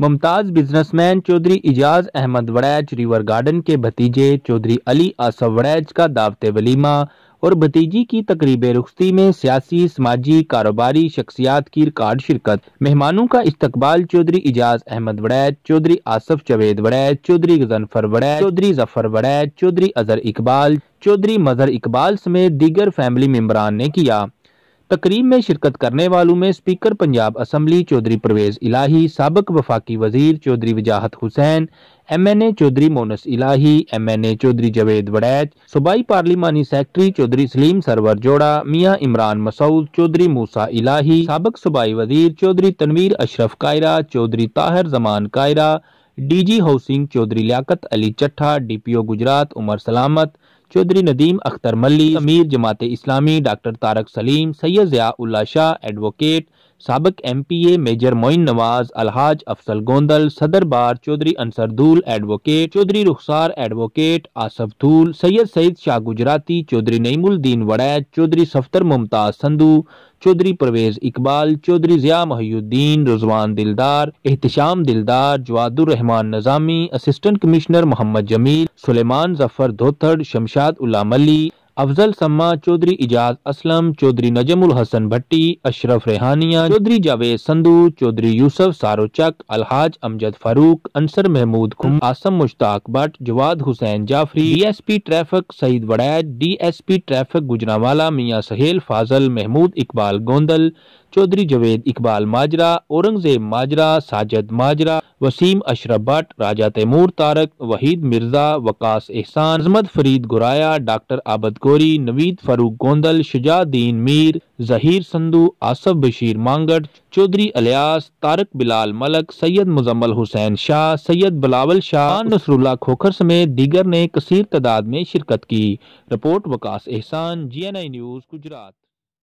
Mumtaz businessman Chaudhry Ijaz Ahmed Waraich river garden के भतीजे चौधरी अली आसफ वड़ैच का दावत वलीमा और भतीजी की तकरीब रुख्ती में सियासी समाजी कारोबारी शख्सियात की रिकार्ड शिरकत मेहमानों का इस्तकबाल चौधरी इजाज अहमद वड़ैच चौधरी आसफ जवेद वड़ैच चौधरी गजनफर वड़ैच चौधरी जफर वड़ैच चौधरी अजहर इकबाल चौधरी मजहर इकबाल समेत दीगर फैमिली मेम्बरान ने किया तकरीब में शिरकत करने वालों में स्पीकर पंजाब असम्बली चौधरी परवेज़ इलाही सबक वफाकी वजीर Chaudhry Wajahat Hussain M N A Chaudhry Moonis Elahi M N A Chaudhry Javed Waraich सूबाई पार्लिमानी सेक्रेटरी चौधरी सलीम सरवर जोड़ा मियाँ इमरान मसूद चौधरी मूसा इलाही सबक सूबाई वजीर Chaudhry Tanveer Ashraf Kaira Chaudhry Tahir Zaman Kaira D G housing Chaudhry Liaqat Ali Chattha ओ गुजरात उमर सलामत चौधरी नदीम अख्तर मल्ली अमीर जमात इस्लामी डॉक्टर तारक सलीम सैयद ज़ियाउल्ला शाह एडवोकेट सबक M P A major Moin Nawaz अलहाज अफसल गोंदल सदर bar Chaudhry Ansar Dhool advocate Chaudhry Rukhsar advocate Asif Dhool Syed Saeed Shah Gujarati Chaudhary नईमुलद्दीन वड़ैद Chaudhary Safdar Mumtaz Sandhu Chaudhary Parvez Iqbal Chaudhary जिया महियुद्दीन रजवान दिलदार एहतशाम दिलदार जवादुररहमान नजामी असिस्टेंट कमिश्नर मोहम्मद जमील सुलेमान जफर धोथड़ शमशाद उल्ला मलिक अफजल सम्मा चौधरी इजाज असलम चौधरी नजमुल हसन भट्टी अशरफ रेहानिया चौधरी जावेद संधू चौधरी यूसुफ सारोचक अलहाज अमजद फारूक अंसर महमूद खुम आसम मुश्ताक भट्ट जवाद हुसैन जाफरी डीएसपी ट्रैफिक सईद वड़ैद डीएसपी ट्रैफिक गुजरावाला मियाँ सहेल फाजल महमूद इकबाल गोंदल चौधरी जवेद इकबाल माजरा औरंगजेब माजरा साजद माजरा वसीम अशरफ भट्ट राजा तैमूर तारक वहीद मिर्जा वकास एहसान अजमद फरीद गुराया डॉक्टर आबद गोरी नवीद फारूक गोंदल शुजादीन मीर जहीर संधु आसफ बशीर मांगट चौधरी अलियास तारक बिलाल मलक सैयद मुजम्मल हुसैन शाह सैयद बिलावल शाह नसरुल्ला खोखर समेत दीगर ने कसीर तादाद में शिरकत की report Waqas Ehsan G N I news Gujarat